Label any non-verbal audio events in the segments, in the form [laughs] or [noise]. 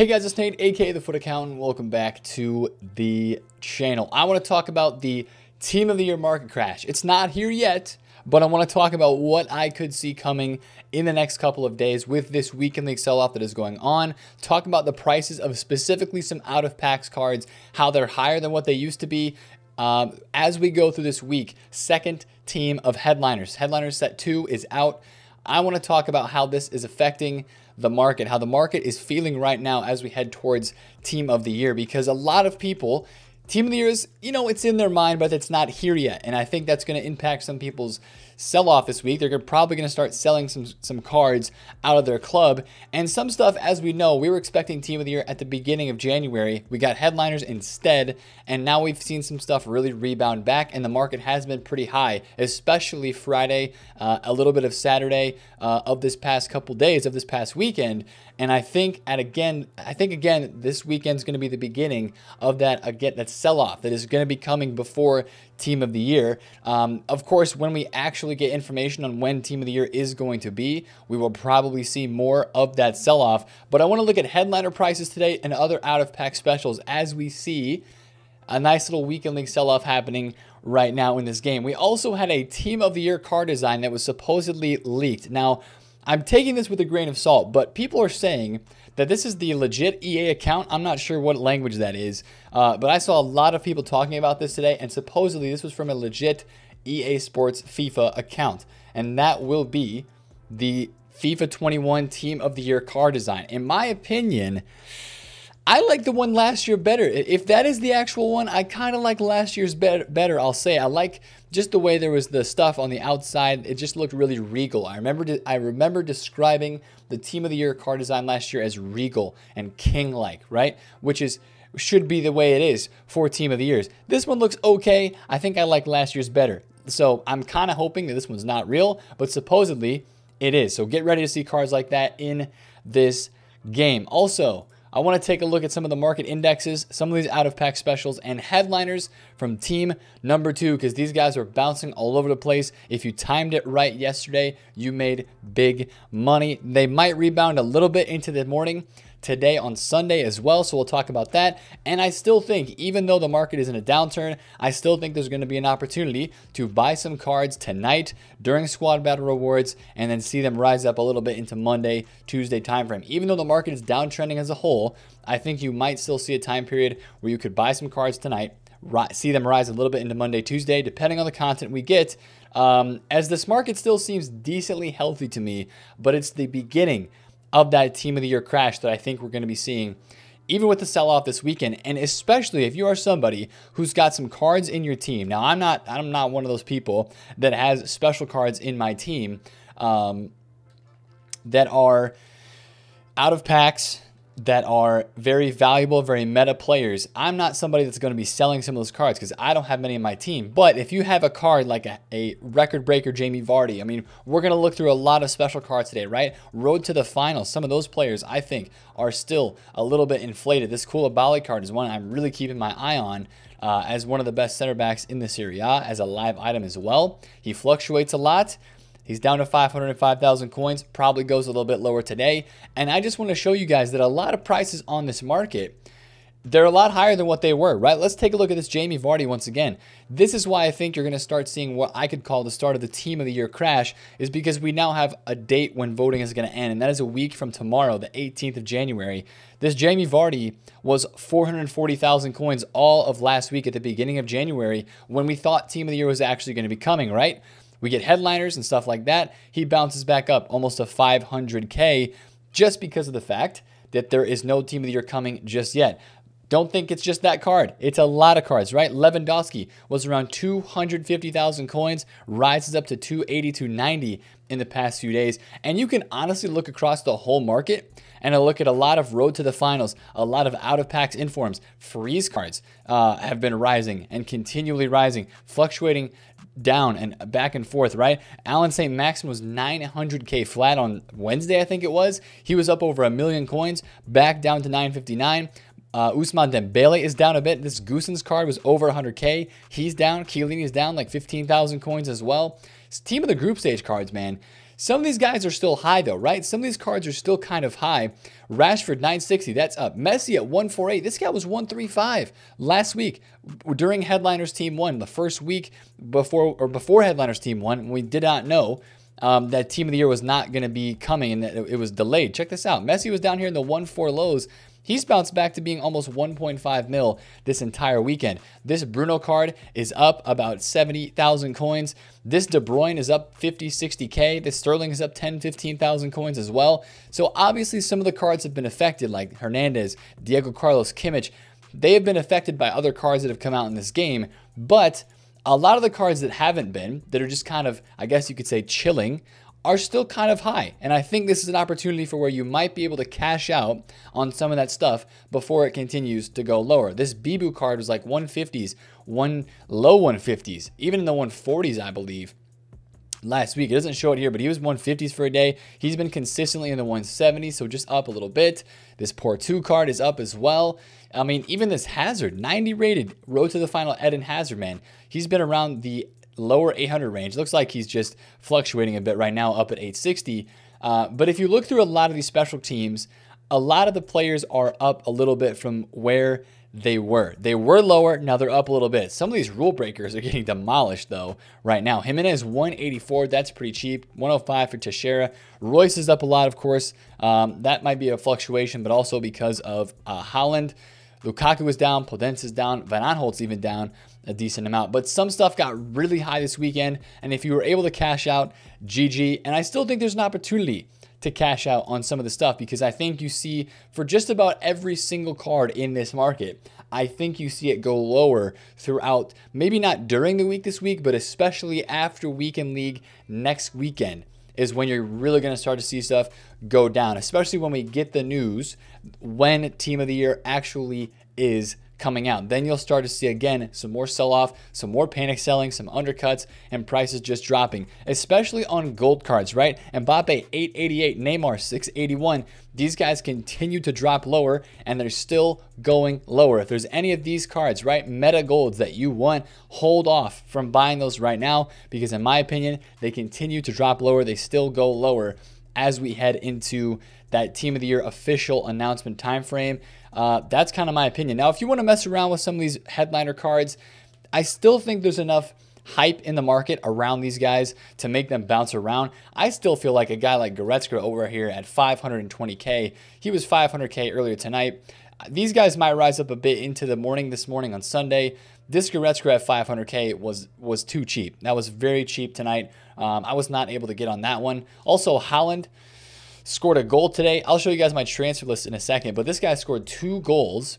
Hey guys, it's Nate, aka The Foot Accountant. Welcome back to the channel. I want to talk about the Team of the Year market crash. It's not here yet, but I want to talk about what I could see coming in the next couple of days with this weekend league sell-off that is going on. Talk about the prices of specifically some out-of-packs cards, how they're higher than what they used to be, um, as we go through this week, second team of headliners. Headliner set two is out. I want to talk about how this is affecting the market, how the market is feeling right now as we head towards team of the year, because a lot of people Team of the Year is, you know, it's in their mind, but it's not here yet. And I think that's going to impact some people's sell off this week. They're probably going to start selling some, some cards out of their club. And some stuff, as we know, we were expecting Team of the Year at the beginning of January. We got headliners instead. And now we've seen some stuff really rebound back. And the market has been pretty high, especially Friday, uh, a little bit of Saturday uh, of this past couple days, of this past weekend. And I think at again, I think again, this weekend's going to be the beginning of that again uh, that sell-off that is going to be coming before Team of the Year. Um, of course, when we actually get information on when Team of the Year is going to be, we will probably see more of that sell-off. But I want to look at headliner prices today and other out-of-pack specials as we see a nice little weekend league sell-off happening right now in this game. We also had a Team of the Year car design that was supposedly leaked. Now, I'm taking this with a grain of salt, but people are saying that this is the legit EA account. I'm not sure what language that is, uh, but I saw a lot of people talking about this today, and supposedly this was from a legit EA Sports FIFA account, and that will be the FIFA 21 Team of the Year car design. In my opinion, I like the one last year better. If that is the actual one, I kind of like last year's better, better, I'll say. I like just the way there was the stuff on the outside. It just looked really regal. I remember I remember describing the team of the year car design last year as regal and king-like, right? Which is should be the way it is for team of the years. This one looks okay. I think I like last year's better. So I'm kind of hoping that this one's not real, but supposedly it is. So get ready to see cars like that in this game. Also, I want to take a look at some of the market indexes, some of these out of pack specials, and headliners from team number two, because these guys are bouncing all over the place. If you timed it right yesterday, you made big money. They might rebound a little bit into the morning today on Sunday as well. So we'll talk about that. And I still think, even though the market is in a downturn, I still think there's going to be an opportunity to buy some cards tonight during squad battle rewards and then see them rise up a little bit into Monday, Tuesday timeframe. Even though the market is downtrending as a whole, I think you might still see a time period where you could buy some cards tonight, see them rise a little bit into Monday, Tuesday, depending on the content we get. Um, as this market still seems decently healthy to me, but it's the beginning of that team of the year crash that I think we're going to be seeing even with the sell-off this weekend, and especially if you are somebody who's got some cards in your team. Now, I'm not I'm not one of those people that has special cards in my team um, that are out of packs that are very valuable, very meta players. I'm not somebody that's going to be selling some of those cards because I don't have many in my team. But if you have a card like a, a record breaker Jamie Vardy, I mean, we're going to look through a lot of special cards today, right? Road to the Final. Some of those players I think are still a little bit inflated. This Koulibaly card is one I'm really keeping my eye on. Uh, as one of the best center backs in the Serie A, as a live item as well. He fluctuates a lot. He's down to 505,000 coins, probably goes a little bit lower today. And I just want to show you guys that a lot of prices on this market, they're a lot higher than what they were, right? Let's take a look at this Jamie Vardy once again. This is why I think you're going to start seeing what I could call the start of the team of the year crash is because we now have a date when voting is going to end, and that is a week from tomorrow, the 18th of January. This Jamie Vardy was 440,000 coins all of last week at the beginning of January when we thought team of the year was actually going to be coming, right? we get headliners and stuff like that. He bounces back up almost to 500K just because of the fact that there is no team of the year coming just yet. Don't think it's just that card. It's a lot of cards, right? Lewandowski was around 250,000 coins, rises up to 280 to 90 in the past few days. And you can honestly look across the whole market and look at a lot of road to the finals, a lot of out of packs informs, freeze cards uh, have been rising and continually rising, fluctuating down and back and forth, right? Alan St. Maxim was 900K flat on Wednesday, I think it was. He was up over a million coins, back down to 959. Uh, Usman Dembele is down a bit. This Goosen's card was over 100K. He's down. Chiellini is down like 15,000 coins as well. It's team of the group stage cards, man. Some of these guys are still high though, right? Some of these cards are still kind of high. Rashford 960, that's up. Messi at 148. This guy was 135 last week during Headliners Team 1, the first week before or before Headliners Team 1, we did not know um, that Team of the Year was not going to be coming and that it was delayed. Check this out. Messi was down here in the 1-4 lows He's bounced back to being almost 1.5 mil this entire weekend. This Bruno card is up about 70,000 coins. This De Bruyne is up 50, 60K. This Sterling is up 10, 15,000 coins as well. So obviously some of the cards have been affected like Hernandez, Diego Carlos, Kimmich. They have been affected by other cards that have come out in this game, but a lot of the cards that haven't been, that are just kind of, I guess you could say, chilling, are still kind of high. And I think this is an opportunity for where you might be able to cash out on some of that stuff before it continues to go lower. This Bibu card was like 150s, one low 150s, even in the 140s, I believe. Last week, it doesn't show it here, but he was 150s for a day. He's been consistently in the 170s, so just up a little bit. This Poor Two card is up as well. I mean, even this Hazard, 90 rated, road to the final Eden Hazard, man. He's been around the lower 800 range. looks like he's just fluctuating a bit right now up at 860. Uh, but if you look through a lot of these special teams, a lot of the players are up a little bit from where they were. They were lower, now they're up a little bit. Some of these rule breakers are [laughs] getting demolished though right now. Jimenez 184, that's pretty cheap. 105 for Teixeira. Royce is up a lot, of course. Um, that might be a fluctuation, but also because of uh, Holland. Lukaku is down, Podence is down, Van Aanholt's even down a decent amount. But some stuff got really high this weekend. And if you were able to cash out, GG. And I still think there's an opportunity to cash out on some of the stuff because I think you see for just about every single card in this market, I think you see it go lower throughout, maybe not during the week this week, but especially after weekend league next weekend is when you're really going to start to see stuff go down, especially when we get the news when team of the year actually is coming out. Then you'll start to see again some more sell off, some more panic selling, some undercuts, and prices just dropping, especially on gold cards, right? Mbappe 888, Neymar 681. These guys continue to drop lower and they're still going lower. If there's any of these cards, right, meta golds that you want, hold off from buying those right now because, in my opinion, they continue to drop lower. They still go lower as we head into that team of the year official announcement timeframe. Uh, that's kind of my opinion. Now, if you want to mess around with some of these headliner cards, I still think there's enough hype in the market around these guys to make them bounce around. I still feel like a guy like Goretzka over here at 520K, he was 500K earlier tonight. These guys might rise up a bit into the morning this morning on Sunday. This Goretzka at 500K was was too cheap. That was very cheap tonight. Um, I was not able to get on that one. Also, Holland scored a goal today. I'll show you guys my transfer list in a second, but this guy scored two goals.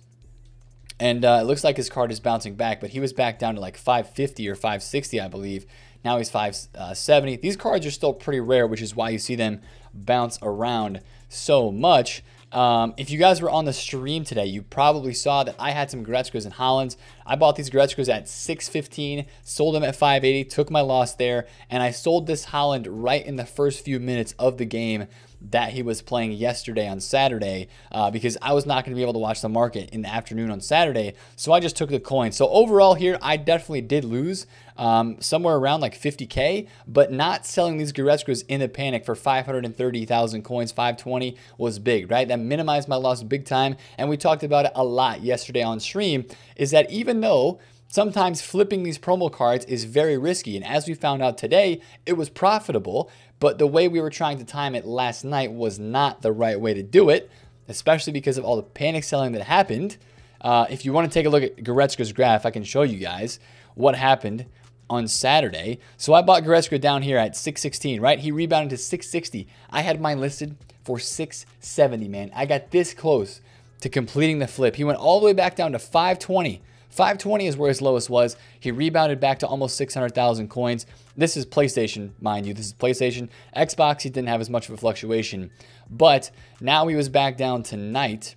And uh, it looks like his card is bouncing back, but he was back down to like 550 or 560, I believe. Now he's 570. Uh, these cards are still pretty rare, which is why you see them bounce around so much. Um, if you guys were on the stream today, you probably saw that I had some Goretzkas in Hollands. I bought these Goretzkas at 615, sold them at 580, took my loss there, and I sold this Holland right in the first few minutes of the game that he was playing yesterday on Saturday uh, because I was not going to be able to watch the market in the afternoon on Saturday. So I just took the coin. So overall here, I definitely did lose um, somewhere around like 50K, but not selling these Goretzkas in a panic for 530,000 coins, 520 was big, right? That minimized my loss big time. And we talked about it a lot yesterday on stream is that even though Sometimes flipping these promo cards is very risky, and as we found out today, it was profitable, but the way we were trying to time it last night was not the right way to do it, especially because of all the panic selling that happened. Uh, if you want to take a look at Goretzka's graph, I can show you guys what happened on Saturday. So I bought Goretzka down here at 616, right? He rebounded to 660. I had mine listed for 670, man. I got this close to completing the flip. He went all the way back down to 520 520 is where his lowest was. He rebounded back to almost 600,000 coins. This is PlayStation, mind you. This is PlayStation. Xbox, he didn't have as much of a fluctuation. But now he was back down tonight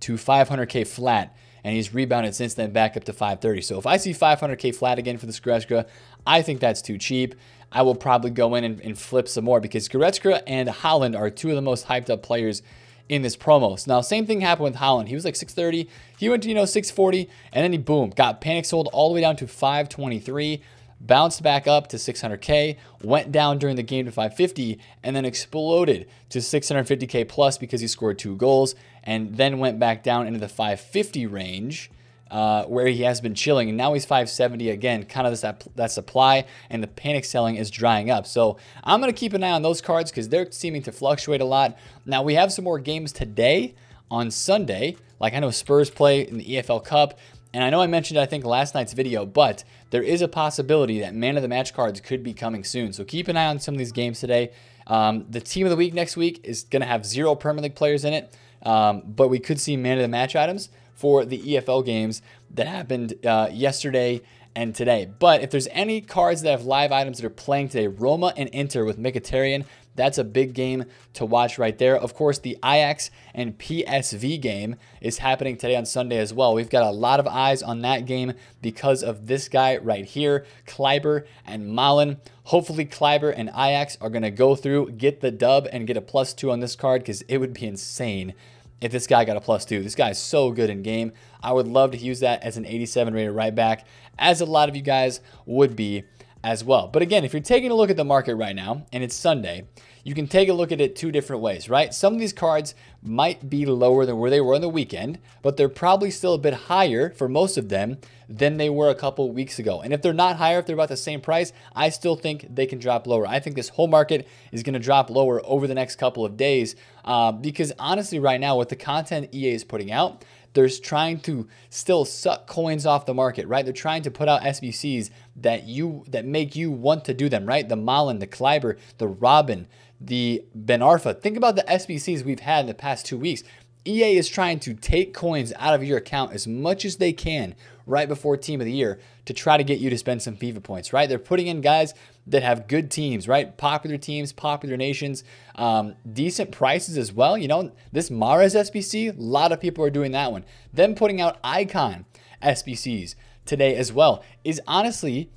to 500K flat and he's rebounded since then back up to 530. So if I see 500K flat again for the Goretzka, I think that's too cheap. I will probably go in and, and flip some more because Goretzka and Holland are two of the most hyped up players in promo, promos. Now, same thing happened with Holland. He was like 630. He went to, you know, 640, and then he, boom, got panic sold all the way down to 523 bounced back up to 600K, went down during the game to 550, and then exploded to 650K plus because he scored two goals, and then went back down into the 550 range uh, where he has been chilling. And now he's 570 again, kind of this, that, supply and the panic selling is drying up. So I'm going to keep an eye on those cards because they're seeming to fluctuate a lot. Now we have some more games today on Sunday. Like I know Spurs play in the EFL Cup. And I know I mentioned, I think, last night's video, but there is a possibility that man of the match cards could be coming soon. So keep an eye on some of these games today. Um, the team of the week next week is going to have zero Premier League players in it, um, but we could see man of the match items for the EFL games that happened uh, yesterday and today. But if there's any cards that have live items that are playing today, Roma and Inter with Mkhitaryan, that's a big game to watch right there. Of course, the Ajax and PSV game is happening today on Sunday as well. We've got a lot of eyes on that game because of this guy right here, Kleiber and Malin. Hopefully, Kleiber and Ajax are going to go through, get the dub, and get a plus two on this card because it would be insane if this guy got a plus two. This guy is so good in game. I would love to use that as an 87 rated right back, as a lot of you guys would be as well. But again, if you're taking a look at the market right now, and it's Sunday, you can take a look at it two different ways, right? Some of these cards might be lower than where they were on the weekend, but they're probably still a bit higher for most of them than they were a couple weeks ago. And if they're not higher, if they're about the same price, I still think they can drop lower. I think this whole market is going to drop lower over the next couple of days uh, because honestly, right now, with the content EA is putting out, they're trying to still suck coins off the market, right? They're trying to put out SBCs that you that make you want to do them, right? The Malin, the Kleiber, the Robin, the Benarfa. Think about the SBCs we've had in the past two weeks. EA is trying to take coins out of your account as much as they can right before team of the year to try to get you to spend some FIFA points, right? They're putting in guys that have good teams, right? Popular teams, popular nations, um, decent prices as well. You know, this Mara's SBC, a lot of people are doing that one. Them putting out icon SBCs today as well is honestly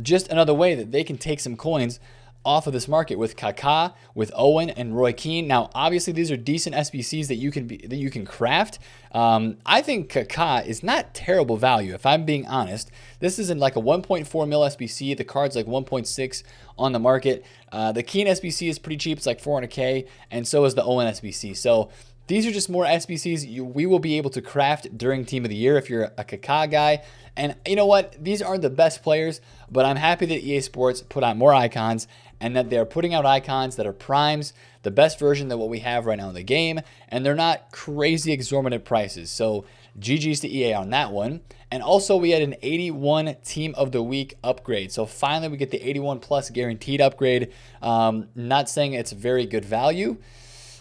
just another way that they can take some coins off of this market with Kaká, with Owen and Roy Keane. Now, obviously, these are decent SBCs that you can be that you can craft. Um, I think Kaká is not terrible value, if I'm being honest. This isn't like a 1.4 mil SBC. The card's like 1.6 on the market. Uh, the Keane SBC is pretty cheap. It's like 400k, and so is the Owen SBC. So these are just more SBCs you, we will be able to craft during Team of the Year if you're a Kaká guy. And you know what? These aren't the best players, but I'm happy that EA Sports put out more icons and that they're putting out icons that are primes, the best version that what we have right now in the game, and they're not crazy exorbitant prices. So GG's to EA on that one. And also we had an 81 team of the week upgrade. So finally we get the 81 plus guaranteed upgrade. Um, not saying it's very good value,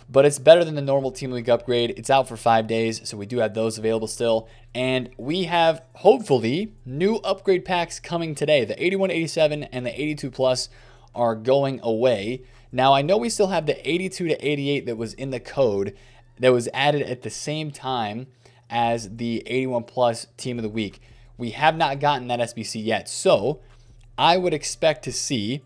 but it's better than the normal Team League upgrade. It's out for five days, so we do have those available still. And we have, hopefully, new upgrade packs coming today. The 81, 87, and the 82 Plus are going away. Now, I know we still have the 82 to 88 that was in the code that was added at the same time as the 81 Plus Team of the Week. We have not gotten that SBC yet, so I would expect to see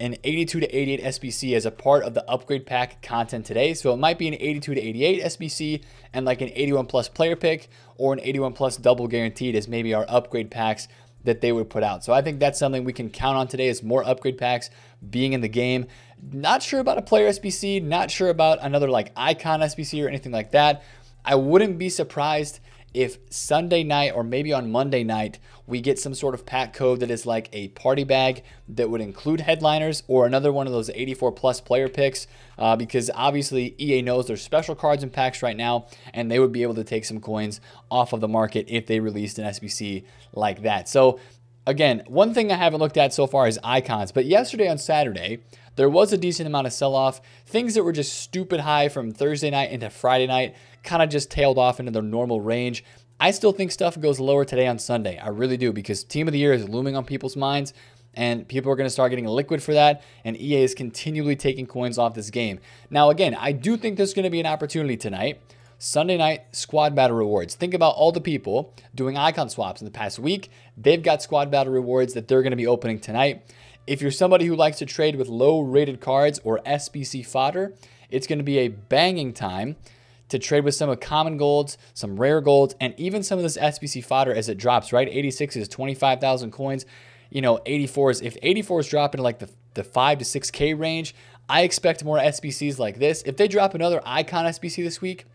an 82 to 88 SBC as a part of the upgrade pack content today. So it might be an 82 to 88 SBC and like an 81 plus player pick or an 81 plus double guaranteed as maybe our upgrade packs that they would put out. So I think that's something we can count on today is more upgrade packs being in the game. Not sure about a player SBC, not sure about another like icon SBC or anything like that. I wouldn't be surprised if Sunday night or maybe on Monday night we get some sort of pack code that is like a party bag that would include headliners or another one of those 84 plus player picks uh, because obviously EA knows there's special cards and packs right now and they would be able to take some coins off of the market if they released an SBC like that. So again, one thing I haven't looked at so far is icons, but yesterday on Saturday, there was a decent amount of sell off. Things that were just stupid high from Thursday night into Friday night kind of just tailed off into their normal range. I still think stuff goes lower today on Sunday. I really do because team of the year is looming on people's minds and people are going to start getting liquid for that. And EA is continually taking coins off this game. Now, again, I do think there's going to be an opportunity tonight. Sunday night squad battle rewards. Think about all the people doing icon swaps in the past week. They've got squad battle rewards that they're going to be opening tonight. If you're somebody who likes to trade with low rated cards or SBC fodder, it's going to be a banging time to trade with some of common golds, some rare golds, and even some of this SBC fodder as it drops, right? 86 is 25,000 coins. You know, 84 is if 84 is dropping like the, the 5 to 6K range, I expect more SBCs like this. If they drop another icon SBC this week,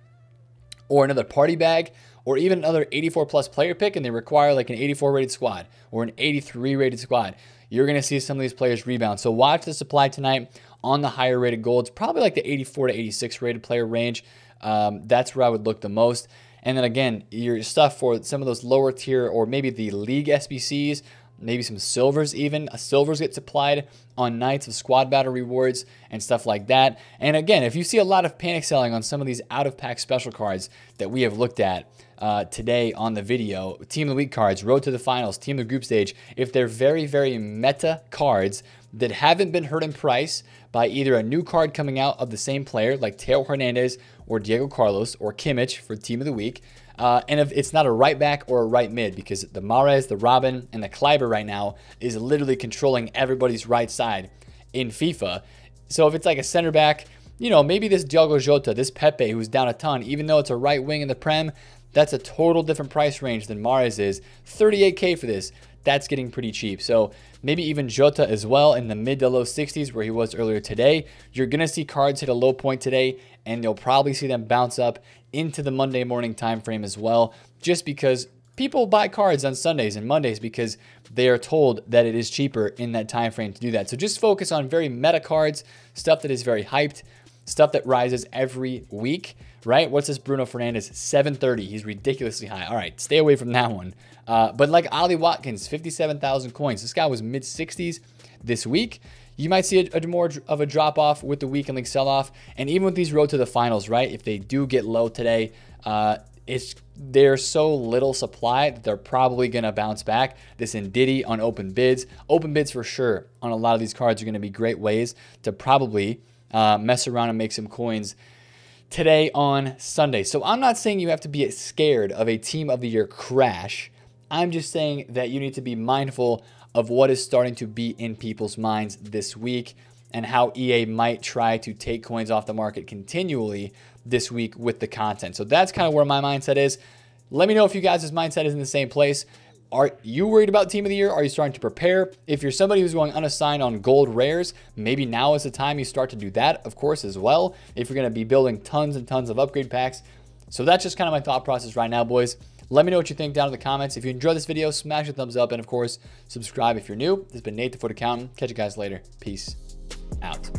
or another party bag, or even another 84 plus player pick, and they require like an 84 rated squad or an 83 rated squad, you're going to see some of these players rebound. So watch the supply tonight on the higher rated golds, probably like the 84 to 86 rated player range um, that's where I would look the most. And then again, your stuff for some of those lower tier or maybe the league SBCs, maybe some silvers even. Uh, silvers get supplied on nights of squad battle rewards and stuff like that. And again, if you see a lot of panic selling on some of these out of pack special cards that we have looked at uh, today on the video, Team of the Week cards, Road to the Finals, Team of the Group Stage, if they're very, very meta cards that haven't been hurt in price, by either a new card coming out of the same player, like Teo Hernandez or Diego Carlos or Kimmich for Team of the Week, uh, and if it's not a right back or a right mid, because the Mares, the Robin, and the Kleiber right now is literally controlling everybody's right side in FIFA. So if it's like a center back, you know, maybe this Diogo Jota, this Pepe, who's down a ton, even though it's a right wing in the Prem, that's a total different price range than Mares is. 38K for this that's getting pretty cheap. So maybe even Jota as well in the mid to low 60s where he was earlier today. You're going to see cards hit a low point today and you'll probably see them bounce up into the Monday morning time frame as well just because people buy cards on Sundays and Mondays because they are told that it is cheaper in that time frame to do that. So just focus on very meta cards, stuff that is very hyped, stuff that rises every week right? What's this Bruno Fernandez? 730. He's ridiculously high. All right, stay away from that one. Uh, but like Ali Watkins, 57,000 coins. This guy was mid 60s this week. You might see a, a more of a drop off with the weekend league sell off. And even with these road to the finals, right? If they do get low today, uh, it's there's so little supply that they're probably going to bounce back. This Ndidi on open bids, open bids for sure on a lot of these cards are going to be great ways to probably uh, mess around and make some coins today on Sunday. So I'm not saying you have to be scared of a team of the year crash. I'm just saying that you need to be mindful of what is starting to be in people's minds this week and how EA might try to take coins off the market continually this week with the content. So that's kind of where my mindset is. Let me know if you guys' mindset is in the same place. Are you worried about team of the year? Are you starting to prepare? If you're somebody who's going unassigned on gold rares, maybe now is the time you start to do that, of course, as well. If you're going to be building tons and tons of upgrade packs. So that's just kind of my thought process right now, boys. Let me know what you think down in the comments. If you enjoyed this video, smash a thumbs up. And of course, subscribe if you're new. This has been Nate, the Foot Accountant. Catch you guys later. Peace out.